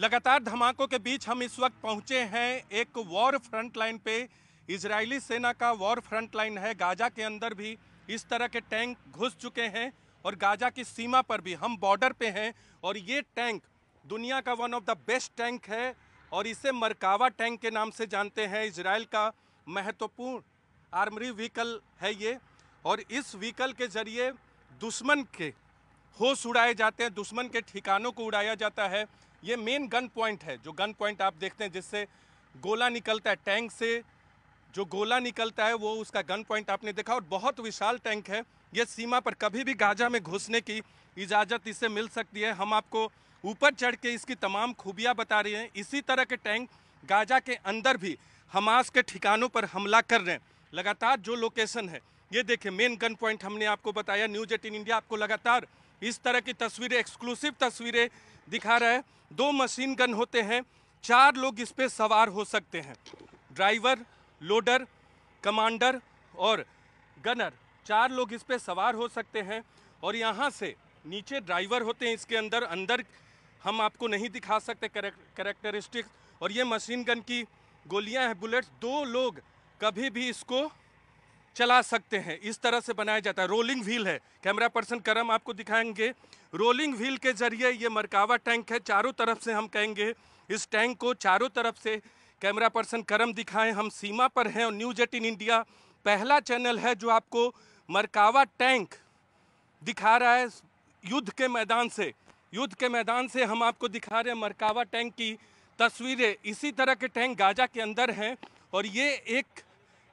लगातार धमाकों के बीच हम इस वक्त पहुंचे हैं एक वॉर फ्रंट लाइन पे इजरायली सेना का वॉर फ्रंट लाइन है गाजा के अंदर भी इस तरह के टैंक घुस चुके हैं और गाजा की सीमा पर भी हम बॉर्डर पे हैं और ये टैंक दुनिया का one of the best tank है और इसे मरकावा टैंक के नाम से जानते हैं इसराइल का महत्वपूर्ण आर्मरी व्हीकल है ये और इस व्हीकल के ज़रिए दुश्मन के होश उड़ाए जाते हैं दुश्मन के ठिकानों को उड़ाया जाता है ये मेन गन पॉइंट है जो गन पॉइंट आप देखते हैं जिससे गोला निकलता है टैंक से जो गोला निकलता है वो उसका गन पॉइंट आपने देखा और बहुत विशाल टैंक है ये सीमा पर कभी भी गाजा में घुसने की इजाज़त इससे मिल सकती है हम आपको ऊपर चढ़ के इसकी तमाम खूबियाँ बता रहे हैं इसी तरह के टैंक गाजा के अंदर भी हमास के ठिकानों पर हमला कर रहे हैं लगातार जो लोकेशन है ये देखिए मेन गन पॉइंट हमने आपको बताया न्यूज एटीन इंडिया आपको लगातार इस तरह की तस्वीरें एक्सक्लूसिव तस्वीरें दिखा रहा है दो मशीन गन होते हैं चार लोग इस पर सवार हो सकते हैं ड्राइवर लोडर कमांडर और गनर चार लोग इस पर सवार हो सकते हैं और यहाँ से नीचे ड्राइवर होते हैं इसके अंदर अंदर हम आपको नहीं दिखा सकते करेक्टरिस्टिक और ये मशीन गन की गोलियां हैं बुलेट्स दो लोग कभी भी इसको चला सकते हैं इस तरह से बनाया जाता है रोलिंग व्हील है कैमरा पर्सन करम आपको दिखाएंगे रोलिंग व्हील के जरिए ये मरकावा टैंक है चारों तरफ से हम कहेंगे इस टैंक को चारों तरफ से कैमरा पर्सन करम दिखाएं हम सीमा पर हैं और न्यूज एटीन इंडिया पहला चैनल है जो आपको मरकावा टैंक दिखा रहा है युद्ध के मैदान से युद्ध के मैदान से हम आपको दिखा रहे हैं मरकावा टैंक की तस्वीरें इसी तरह के टैंक गाजा के अंदर हैं और ये एक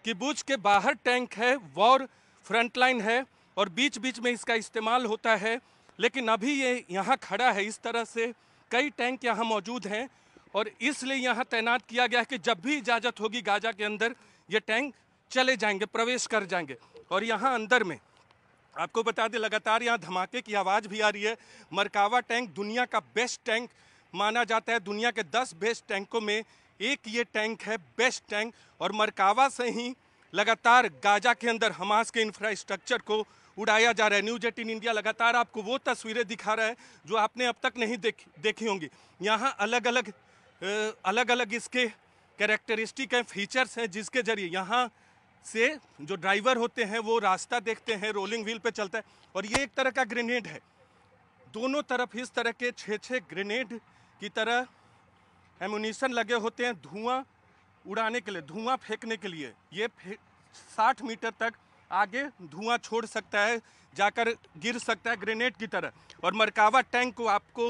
किबूज के बाहर टैंक है वॉर फ्रंटलाइन है और बीच बीच में इसका इस्तेमाल होता है लेकिन अभी ये यहाँ खड़ा है इस तरह से कई टैंक यहाँ मौजूद हैं और इसलिए यहाँ तैनात किया गया है कि जब भी इजाज़त होगी गाजा के अंदर ये टैंक चले जाएंगे प्रवेश कर जाएंगे और यहाँ अंदर में आपको बता दें लगातार यहाँ धमाके की आवाज़ भी आ रही है मरकावा टैंक दुनिया का बेस्ट टैंक माना जाता है दुनिया के दस बेस्ट टैंकों में एक ये टैंक है बेस्ट टैंक और मरकावा से ही लगातार गाजा के अंदर हमास के इंफ्रास्ट्रक्चर को उड़ाया जा रहा है न्यूज एटीन इंडिया लगातार आपको वो तस्वीरें दिखा रहा है जो आपने अब तक नहीं देखी देखी होंगी यहाँ अलग अलग अलग अलग इसके कैरेक्टरिस्टिक हैं फीचर्स हैं जिसके जरिए यहाँ से जो ड्राइवर होते हैं वो रास्ता देखते हैं रोलिंग व्हील पे चलता है और ये एक तरह का ग्रेनेड है दोनों तरफ इस तरह के छः छः ग्रेनेड की तरह एमुनिशन लगे होते हैं धुआं उड़ाने के लिए धुआं फेंकने के लिए ये साठ मीटर तक आगे धुआं छोड़ सकता है जाकर गिर सकता है ग्रेनेड की तरह और मरकावा टैंक को आपको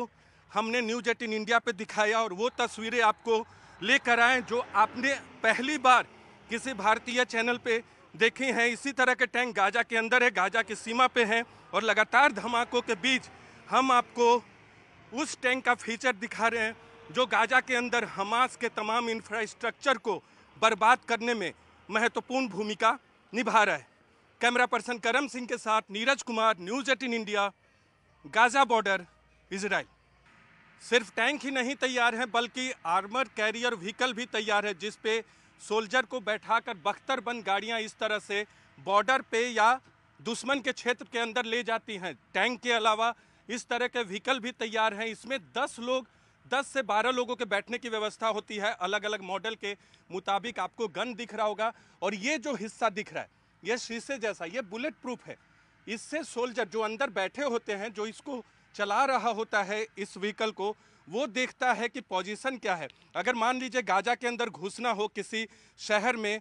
हमने न्यूज एटीन इंडिया पे दिखाया और वो तस्वीरें आपको लेकर आए जो आपने पहली बार किसी भारतीय चैनल पे देखे हैं इसी तरह के टैंक गाजा के अंदर है गाजा की सीमा पे हैं और लगातार धमाकों के बीच हम आपको उस टैंक का फीचर दिखा रहे हैं जो गाजा के अंदर हमास के तमाम इंफ्रास्ट्रक्चर को बर्बाद करने में महत्वपूर्ण भूमिका निभा रहा है कैमरा पर्सन करम सिंह के साथ Neeraj Kumar news eighteen India Gaza border Israel सिर्फ टैंक ही नहीं तैयार है बल्कि आर्मर कैरियर व्हीकल भी तैयार है जिस पे सोल्जर को बैठाकर बख्तरबंद गाड़ियां इस तरह से बॉर्डर पे या दुश्मन के क्षेत्र के अंदर ले जाती हैं टैंक के अलावा इस तरह के व्हीकल भी तैयार हैं इसमें 10 लोग 10 से 12 लोगों के बैठने की व्यवस्था होती है अलग अलग मॉडल के मुताबिक आपको गन दिख रहा होगा और ये जो हिस्सा दिख रहा है ये शीशे जैसा ये बुलेट प्रूफ है इससे सोल्जर जो अंदर बैठे होते हैं जो इसको चला रहा होता है इस व्हीकल को वो देखता है कि पोजीशन क्या है अगर मान लीजिए गाजा के अंदर घुसना हो किसी शहर में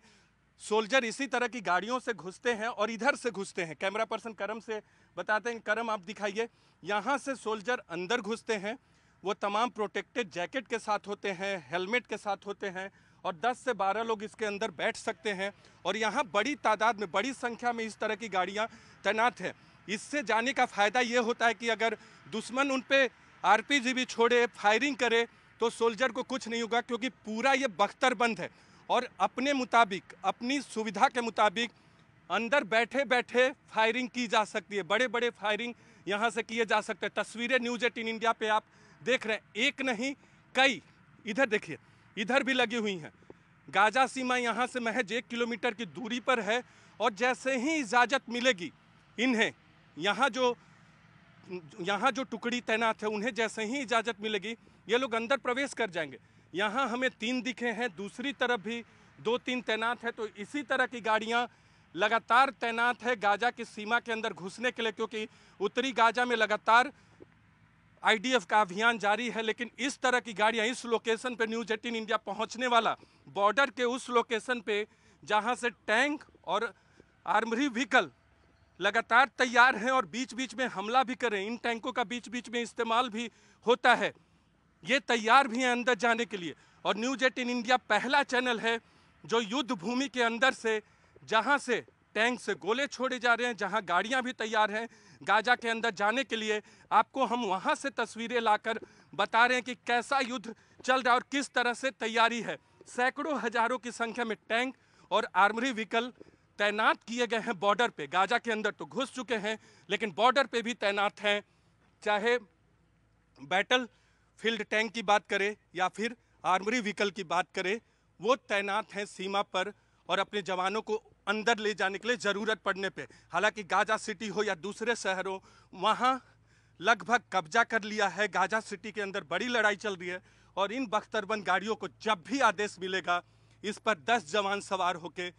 सोल्जर इसी तरह की गाड़ियों से घुसते हैं और इधर से घुसते हैं कैमरा पर्सन करम से बताते हैं करम आप दिखाइए यहाँ से सोल्जर अंदर घुसते हैं वो तमाम प्रोटेक्टेड जैकेट के साथ होते हैं हेलमेट के साथ होते हैं और 10 से 12 लोग इसके अंदर बैठ सकते हैं और यहाँ बड़ी तादाद में बड़ी संख्या में इस तरह की गाड़ियाँ तैनात हैं इससे जाने का फ़ायदा ये होता है कि अगर दुश्मन उन पर आर भी छोड़े फायरिंग करे तो सोल्जर को कुछ नहीं होगा क्योंकि पूरा ये बख्तर बंद है और अपने मुताबिक अपनी सुविधा के मुताबिक अंदर बैठे बैठे फायरिंग की जा सकती है बड़े बड़े फायरिंग यहाँ से किए जा सकते हैं तस्वीरें न्यूज़ एटीन इंडिया पे आप देख रहे हैं एक नहीं कई इधर देखिए इधर भी लगी हुई हैं गाजा सीमा यहाँ से महज एक किलोमीटर की दूरी पर है और जैसे ही इजाज़त मिलेगी इन्हें यहाँ जो यहाँ जो टुकड़ी तैनात है उन्हें जैसे ही इजाज़त मिलेगी ये लोग अंदर प्रवेश कर जाएंगे यहाँ हमें तीन दिखे हैं दूसरी तरफ भी दो तीन तैनात है तो इसी तरह की गाड़ियाँ लगातार तैनात है गाजा की सीमा के अंदर घुसने के लिए क्योंकि उत्तरी गाजा में लगातार आईडीएफ का अभियान जारी है लेकिन इस तरह की गाड़ियां इस लोकेशन पे न्यूज एटीन इंडिया पहुंचने वाला बॉर्डर के उस लोकेशन पे जहां से टैंक और आर्मरी व्हीकल लगातार तैयार हैं और बीच बीच में हमला भी करें इन टैंकों का बीच बीच में इस्तेमाल भी होता है ये तैयार भी हैं अंदर जाने के लिए और न्यूज एटीन इंडिया पहला चैनल है जो युद्ध भूमि के अंदर से जहाँ से टैंक से गोले छोड़े जा रहे हैं जहां गाड़ियां भी तैयार हैं गाजा के अंदर जाने के लिए आपको हम वहां से तस्वीरें लाकर बता रहे हैं कि कैसा युद्ध चल रहा है और किस तरह से तैयारी है सैकड़ों हजारों की संख्या में टैंक और आर्मरी व्हीकल तैनात किए गए हैं बॉर्डर पर गाजा के अंदर तो घुस चुके हैं लेकिन बॉर्डर पर भी तैनात हैं चाहे बैटल फील्ड टैंक की बात करें या फिर आर्मरी व्हीकल की बात करें वो तैनात हैं सीमा पर और अपने जवानों को अंदर ले जाने के लिए ज़रूरत पड़ने पे हालांकि गाजा सिटी हो या दूसरे शहरों वहाँ लगभग कब्जा कर लिया है गाजा सिटी के अंदर बड़ी लड़ाई चल रही है और इन बख्तरबंद गाड़ियों को जब भी आदेश मिलेगा इस पर दस जवान सवार होकर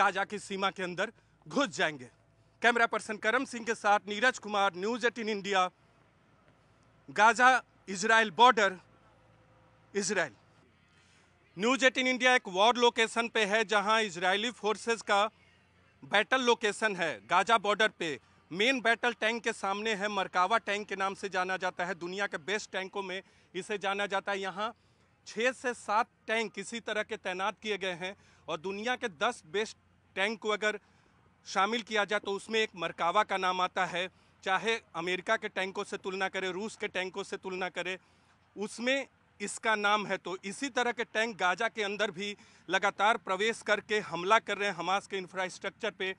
गाजा की सीमा के अंदर घुस जाएंगे कैमरा पर्सन करम सिंह के साथ Neeraj Kumar news eighteen India Gaza Israel border Israel news eighteen India एक वॉर लोकेशन पे है जहां इजरायली फोर्सेस का बैटल लोकेशन है गाजा बॉर्डर पे मेन बैटल टैंक के सामने है मरकावा टैंक के नाम से जाना जाता है दुनिया के बेस्ट टैंकों में इसे जाना जाता है यहाँ छः से सात टैंक इसी तरह के तैनात किए गए हैं और दुनिया के दस बेस्ट टैंक को अगर शामिल किया जाए तो उसमें एक मरकावा का नाम आता है चाहे अमेरिका के टैंकों से तुलना करें रूस के टैंकों से तुलना करें उसमें इसका नाम है तो इसी तरह के टैंक गाजा के अंदर भी लगातार प्रवेश करके हमला कर रहे हैं हमास के इंफ्रास्ट्रक्चर पे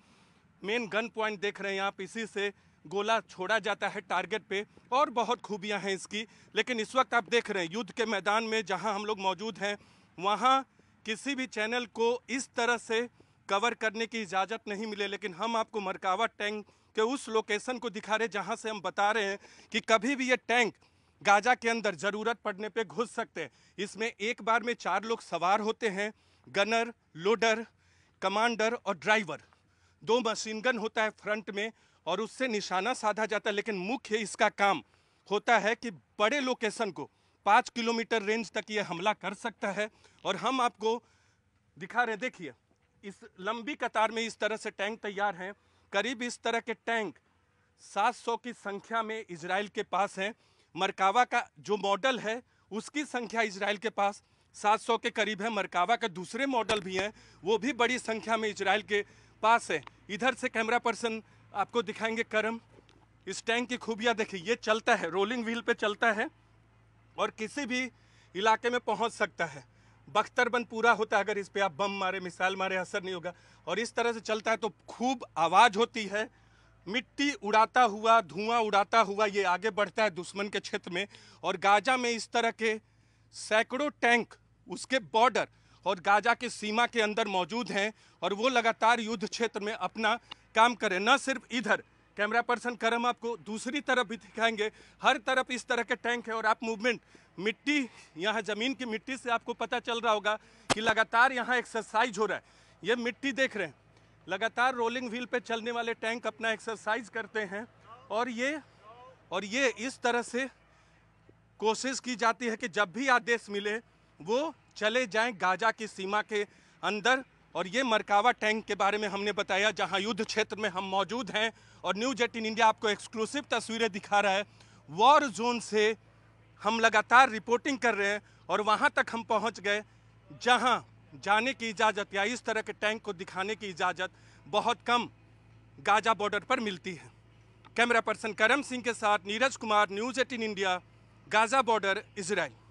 मेन गन पॉइंट देख रहे हैं आप इसी से गोला छोड़ा जाता है टारगेट पे और बहुत खूबियां हैं इसकी लेकिन इस वक्त आप देख रहे हैं युद्ध के मैदान में जहां हम लोग मौजूद हैं वहां किसी भी चैनल को इस तरह से कवर करने की इजाज़त नहीं मिले लेकिन हम आपको मरकावा टैंक के उस लोकेशन को दिखा रहे जहां से हम बता रहे हैं कि कभी भी ये टैंक गाजा के अंदर ज़रूरत पड़ने पे घुस सकते हैं इसमें एक बार में चार लोग सवार होते हैं गनर लोडर कमांडर और ड्राइवर दो मशीन गन होता है फ्रंट में और उससे निशाना साधा जाता है लेकिन मुख्य इसका काम होता है कि बड़े लोकेशन को पाँच किलोमीटर रेंज तक ये हमला कर सकता है और हम आपको दिखा रहे देखिए इस लंबी कतार में इस तरह से टैंक तैयार हैं करीब इस तरह के टैंक 700 की संख्या में इसराइल के पास हैं मरकावा का जो मॉडल है उसकी संख्या इसराइल के पास 700 के करीब है मरकावा के दूसरे मॉडल भी हैं वो भी बड़ी संख्या में इसराइल के पास है इधर से कैमरा पर्सन आपको दिखाएंगे करम इस टैंक की खूबियाँ देखिए ये चलता है रोलिंग व्हील पे चलता है और किसी भी इलाके में पहुँच सकता है बख्तरबंद पूरा होता है अगर इस पर आप बम मारे मिसाइल मारे असर नहीं होगा और इस तरह से चलता है तो खूब आवाज़ होती है मिट्टी उड़ाता हुआ धुआं उड़ाता हुआ ये आगे बढ़ता है दुश्मन के क्षेत्र में और गाजा में इस तरह के सैकड़ों टैंक उसके बॉर्डर और गाजा के सीमा के अंदर मौजूद हैं और वो लगातार युद्ध क्षेत्र में अपना काम करें न सिर्फ इधर कैमरा पर्सन करम आपको दूसरी तरफ भी दिखाएंगे हर तरफ इस तरह के टैंक है और आप मूवमेंट मिट्टी यहाँ ज़मीन की मिट्टी से आपको पता चल रहा होगा कि लगातार यहाँ एक्सरसाइज हो रहा है ये मिट्टी देख रहे हैं लगातार रोलिंग व्हील पे चलने वाले टैंक अपना एक्सरसाइज करते हैं और ये और ये इस तरह से कोशिश की जाती है कि जब भी आदेश मिले वो चले जाएं गाजा की सीमा के अंदर और ये मरकावा टैंक के बारे में हमने बताया जहां युद्ध क्षेत्र में हम मौजूद हैं और न्यूज एटीन इंडिया आपको एक्सक्लूसिव तस्वीरें दिखा रहा है वॉर जोन से हम लगातार रिपोर्टिंग कर रहे हैं और वहाँ तक हम पहुँच गए जहाँ जाने की इजाज़त या इस तरह के टैंक को दिखाने की इजाज़त बहुत कम गाजा बॉर्डर पर मिलती है कैमरा पर्सन करम सिंह के साथ Neeraj Kumar news eighteen India Gaza border Israel